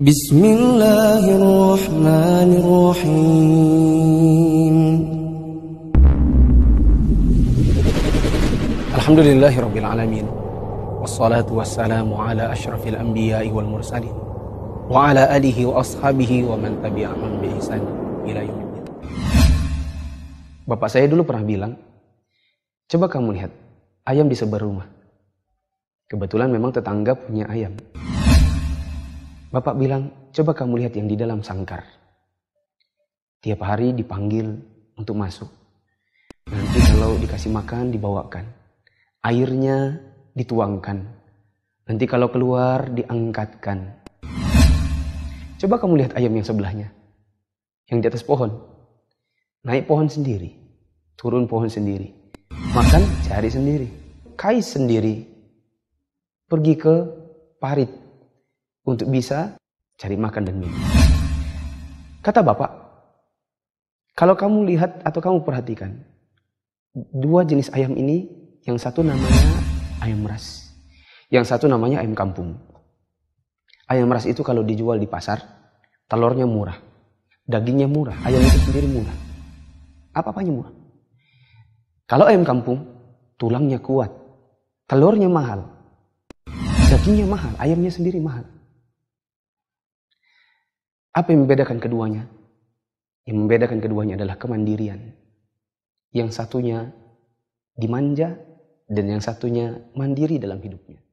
Bismillahirrahmanirrahim Alhamdulillahirrabbilalamin Wassalatu wassalamu ala ashrafil anbiya wal mursalin Wa ala alihi wa ashabihi wa man tabi'ahum bi ihsan ila yawmiddin Bapak saya dulu pernah bilang Coba kamu lihat, ayam di sebar rumah Kebetulan memang tetangga punya ayam Bapak bilang, coba kamu lihat yang di dalam sangkar. Tiap hari dipanggil untuk masuk. Nanti kalau dikasih makan, dibawakan. Airnya dituangkan. Nanti kalau keluar, diangkatkan. Coba kamu lihat ayam yang sebelahnya. Yang di atas pohon. Naik pohon sendiri. Turun pohon sendiri. Makan, cari sendiri. Kais sendiri. Pergi ke parit untuk bisa cari makan dan minum. Kata bapak, kalau kamu lihat atau kamu perhatikan, dua jenis ayam ini, yang satu namanya ayam ras, yang satu namanya ayam kampung. Ayam ras itu kalau dijual di pasar, telurnya murah, dagingnya murah, ayam itu sendiri murah. Apa-apanya murah. Kalau ayam kampung, tulangnya kuat, telurnya mahal, dagingnya mahal, ayamnya sendiri mahal. Apa yang membedakan keduanya? Yang membedakan keduanya adalah kemandirian. Yang satunya dimanja dan yang satunya mandiri dalam hidupnya.